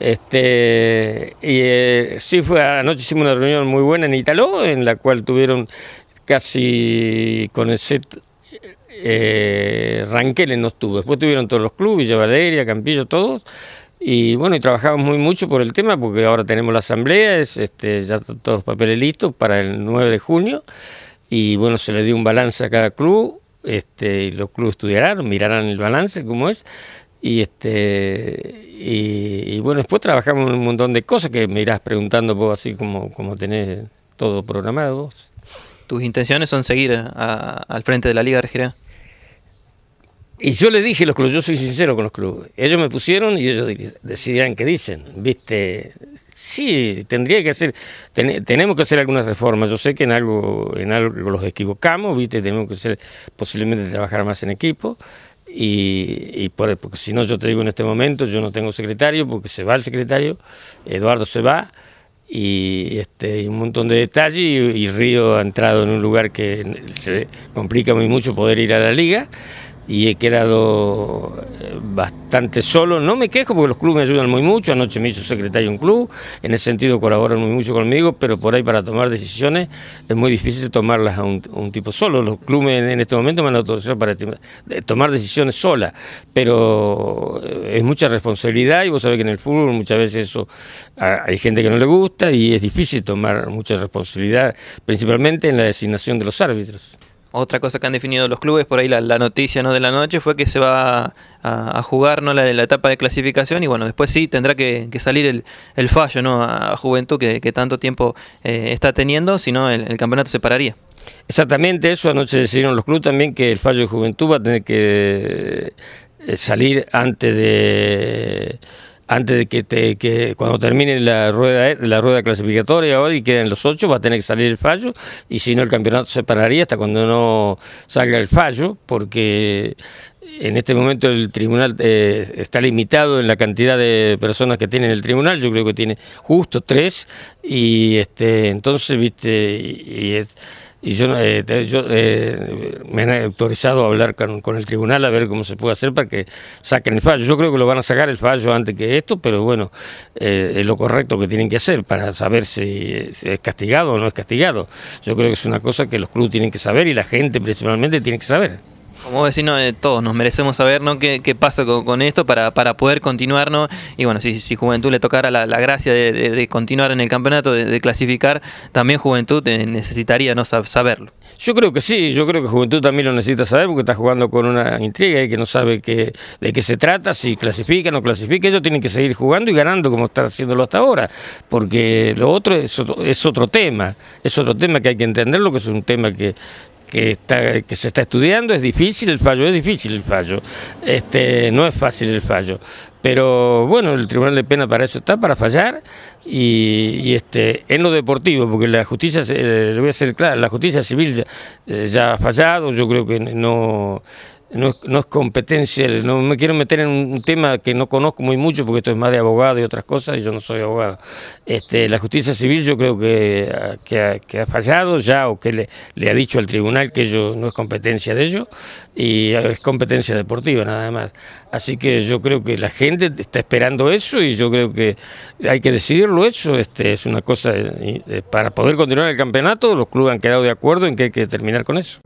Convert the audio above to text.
Este, y eh, sí fue, anoche hicimos una reunión muy buena en Italó, en la cual tuvieron casi con el set eh, no estuvo. Después tuvieron todos los clubes, Villa Valeria, Campillo, todos. Y bueno, y trabajamos muy mucho por el tema, porque ahora tenemos la asamblea, es, este, ya todos los papeles listos para el 9 de junio. Y bueno, se le dio un balance a cada club, este, y los clubes estudiarán, mirarán el balance, cómo es. Y, este, y, bueno, después trabajamos un montón de cosas que me irás preguntando vos así como, como tenés todo programado ¿Tus intenciones son seguir al frente de la Liga Argentina? Y yo le dije a los clubes, yo soy sincero con los clubes. Ellos me pusieron y ellos decidirán qué dicen. Viste, sí, tendría que hacer, tenemos que hacer algunas reformas. Yo sé que en algo, en algo los equivocamos, viste, tenemos que ser, posiblemente trabajar más en equipo y, porque si no yo te digo en este momento, yo no tengo secretario, porque se va el secretario, Eduardo se va, y este, un montón de detalles, y Río ha entrado en un lugar que se complica muy mucho poder ir a la liga, y he quedado eh, bastante solo. No me quejo porque los clubes me ayudan muy mucho. Anoche me hizo secretario un club, en ese sentido colaboran muy mucho conmigo, pero por ahí para tomar decisiones es muy difícil tomarlas a un, tipo solo. Los clubes en este momento me han autorizado para tomar decisiones sola, pero eh, es mucha responsabilidad y vos sabés que en el fútbol muchas veces eso hay gente que no le gusta y es difícil tomar mucha responsabilidad, principalmente en la designación de los árbitros otra cosa que han definido los clubes, por ahí la, noticia no de la noche, fue que se va a, jugar ¿no? la, la, etapa de clasificación y bueno, después sí tendrá que, salir el, fallo ¿no? a, Juventud que, tanto tiempo eh, está teniendo, si no el, campeonato se pararía. Exactamente eso, anoche decidieron los clubes también que el fallo de Juventud va a tener que eh, salir antes de antes de que, te, que cuando termine la rueda la rueda clasificatoria hoy y queden los ocho, va a tener que salir el fallo y si no el campeonato se pararía hasta cuando no salga el fallo, porque en este momento el tribunal eh, está limitado en la cantidad de personas que tiene en el tribunal, yo creo que tiene justo tres, y este, entonces, viste, y es, y yo, eh, eh, me han autorizado a hablar con, el tribunal a ver cómo se puede hacer para que saquen el fallo. Yo creo que lo van a sacar el fallo antes que esto, pero bueno, eh, es lo correcto que tienen que hacer para saber si, si, es castigado o no es castigado. Yo creo que es una cosa que los clubes tienen que saber y la gente principalmente tiene que saber. Como vos eh, todos nos merecemos saber qué, qué pasa con, esto para, para, poder continuar. Y bueno, si, si Juventud le tocara la, gracia de, continuar en el campeonato, de, clasificar, también Juventud eh, necesitaría no saberlo. Yo creo que sí, yo creo que Juventud también lo necesita saber porque está jugando con una intriga y que no sabe qué de qué se trata, si clasifica o no clasifica. Ellos tienen que seguir jugando y ganando como están haciéndolo hasta ahora, porque lo otro es otro, es otro tema, es otro tema que hay que entenderlo, que es un tema que que, está, que se está estudiando, es difícil el fallo, es difícil el fallo, este, no es fácil el fallo, pero bueno, el Tribunal de Pena para eso está, para fallar, y, este, en lo deportivo, porque la justicia, eh, le voy a ser claro, la justicia civil eh, ya ha fallado, yo creo que no no es, competencia, no me quiero meter en un tema que no conozco muy mucho porque esto es más de abogado y otras cosas y yo no soy abogado. Este, la justicia civil yo creo que, ha, fallado ya o que le, ha dicho al tribunal que ello no es competencia de ellos y es competencia deportiva nada más. Así que yo creo que la gente está esperando eso y yo creo que hay que decidirlo eso. Este, es una cosa, eh, para poder continuar el campeonato los clubes han quedado de acuerdo en que hay que terminar con eso.